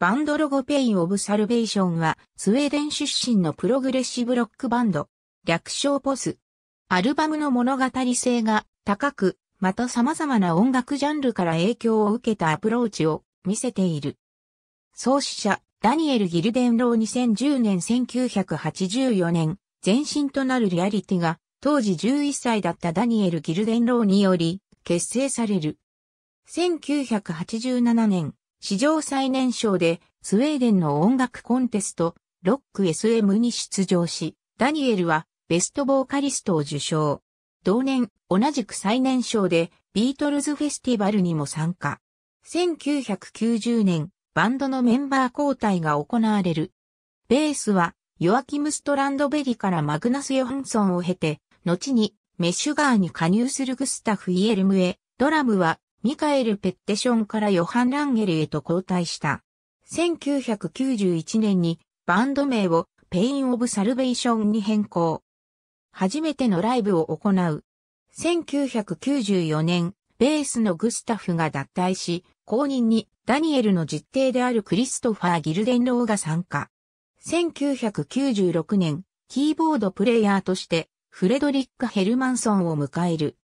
バンドロゴペイン・オブ・サルベーションは、スウェーデン出身のプログレッシブロックバンド、略称ポス。アルバムの物語性が高く、また様々な音楽ジャンルから影響を受けたアプローチを見せている。創始者、ダニエル・ギルデンロー2010年1984年、前身となるリアリティが、当時11歳だったダニエル・ギルデンローにより、結成される。1987年、史上最年少でスウェーデンの音楽コンテスト、ロック SM に出場し、ダニエルはベストボーカリストを受賞。同年、同じく最年少でビートルズフェスティバルにも参加。1990年、バンドのメンバー交代が行われる。ベースは、ヨアキム・ストランドベリからマグナス・ヨハンソンを経て、後にメッシュガーに加入するグスタフ・イエルムへ、ドラムはミカエル・ペッテションからヨハン・ランゲルへと交代した。1991年にバンド名をペイン・オブ・サルベーションに変更。初めてのライブを行う。1994年、ベースのグスタフが脱退し、後任にダニエルの実弟であるクリストファー・ギルデンローが参加。1996年、キーボードプレイヤーとしてフレドリック・ヘルマンソンを迎える。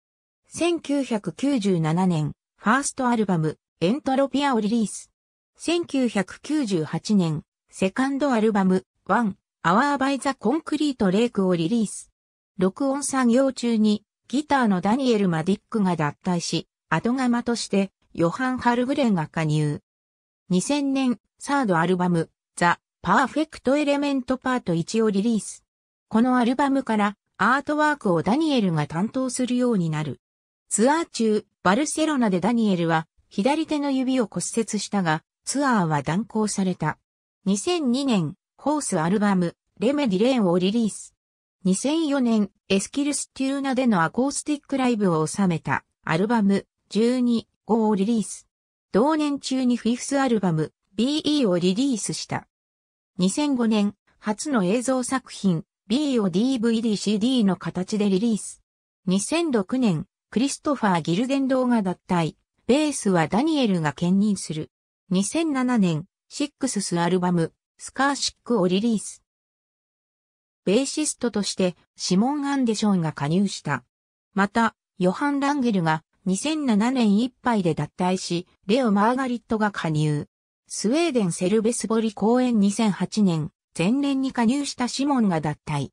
1997年、ファーストアルバム、エントロピアをリリース。1998年、セカンドアルバム、ワン、アワーバイザコンクリートレイクをリリース。録音作業中に、ギターのダニエル・マディックが脱退し、後釜として、ヨハン・ハルグレンが加入。2000年、サードアルバム、ザ・パーフェクト・エレメント・パート1をリリース。このアルバムから、アートワークをダニエルが担当するようになる。ツアー中、バルセロナでダニエルは左手の指を骨折したが、ツアーは断行された。2002年、ホースアルバム、レメディレーンをリリース。2004年、エスキルステューナでのアコースティックライブを収めた、アルバム、12、5をリリース。同年中にフィフスアルバム、BE をリリースした。2005年、初の映像作品、B を DVD、CD の形でリリース。2006年、クリストファー・ギルデンドーが脱退、ベースはダニエルが兼任する。2007年、シックススアルバム、スカーシックをリリース。ベーシストとしてシモン・アンデションが加入した。また、ヨハン・ランゲルが2007年いっぱいで脱退し、レオ・マーガリットが加入。スウェーデン・セルベスボリ公演2008年、前年に加入したシモンが脱退。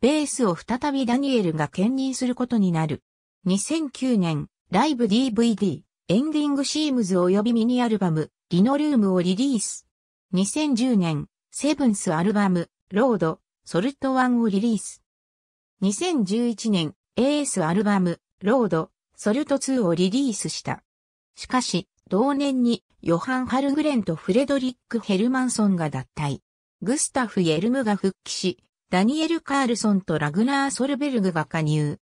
ベースを再びダニエルが兼任することになる。2009年、ライブ DVD、エンディングシームズ及びミニアルバム、リノルームをリリース。2010年、セブンスアルバム、ロード、ソルトワンをリリース。2011年、AS アルバム、ロード、ソルト2をリリースした。しかし、同年に、ヨハン・ハルグレンとフレドリック・ヘルマンソンが脱退。グスタフ・イェルムが復帰し、ダニエル・カールソンとラグナー・ソルベルグが加入。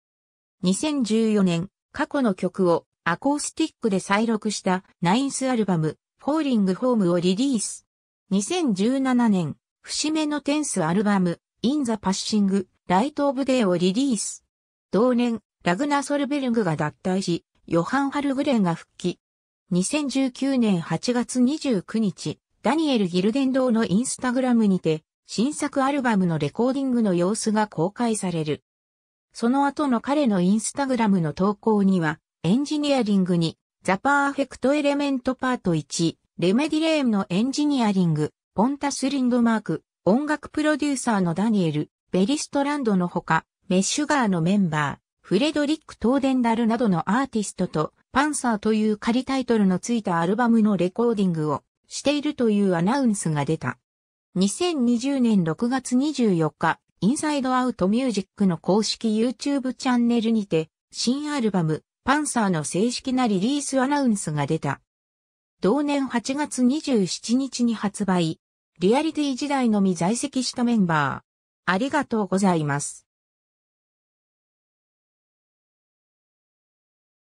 2014年、過去の曲をアコースティックで再録したナインスアルバム、フォーリングホームをリリース。2017年、節目のテンスアルバム、インザパッシング、ライトオブデーをリリース。同年、ラグナ・ソルベルグが脱退し、ヨハン・ハルグレンが復帰。2019年8月29日、ダニエル・ギルデンドーのインスタグラムにて、新作アルバムのレコーディングの様子が公開される。その後の彼のインスタグラムの投稿には、エンジニアリングに、ザ・パーフェクト・エレメント・パート1、レメディレームのエンジニアリング、ポンタス・リンドマーク、音楽プロデューサーのダニエル、ベリストランドのほか、メッシュガーのメンバー、フレドリック・トーデンダルなどのアーティストと、パンサーという仮タイトルのついたアルバムのレコーディングをしているというアナウンスが出た。2020年6月24日、インサイドアウトミュージックの公式 YouTube チャンネルにて、新アルバム、パンサーの正式なリリースアナウンスが出た。同年8月27日に発売、リアリティ時代のみ在籍したメンバー。ありがとうございます。